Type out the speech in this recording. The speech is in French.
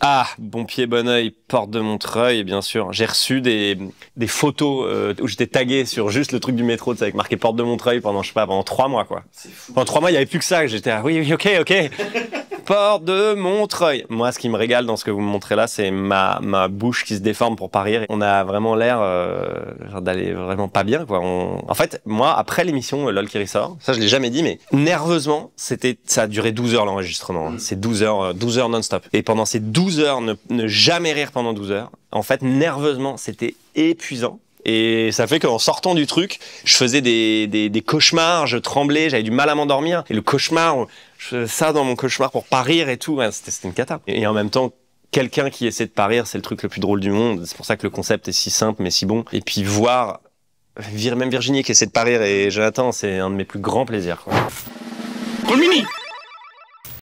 Ah, bon pied, bon oeil, porte de Montreuil, bien sûr. J'ai reçu des, photos euh, où j'étais tagué sur juste le truc du métro, tu avec marqué porte de Montreuil pendant, je sais pas, pendant trois mois, quoi. Fou. Pendant trois mois, il n'y avait plus que ça. J'étais, oui, oui, ok, ok port de Montreuil. Moi, ce qui me régale dans ce que vous me montrez là, c'est ma, ma bouche qui se déforme pour pas rire. On a vraiment l'air euh, d'aller vraiment pas bien, quoi. En fait, moi, après l'émission euh, LOL qui ressort, ça je l'ai jamais dit, mais nerveusement, c'était, ça a duré 12 heures l'enregistrement. Mm. C'est 12 heures, 12 euh, heures non-stop. Et pendant ces 12 heures, ne, ne jamais rire pendant 12 heures. En fait, nerveusement, c'était épuisant. Et ça fait qu'en sortant du truc, je faisais des, cauchemars, je tremblais, j'avais du mal à m'endormir. Et le cauchemar, je faisais ça dans mon cauchemar pour parier et tout, c'était une cata. Et en même temps, quelqu'un qui essaie de parier, c'est le truc le plus drôle du monde. C'est pour ça que le concept est si simple mais si bon. Et puis voir, même Virginie qui essaie de parier et Jonathan, c'est un de mes plus grands plaisirs. Quoi.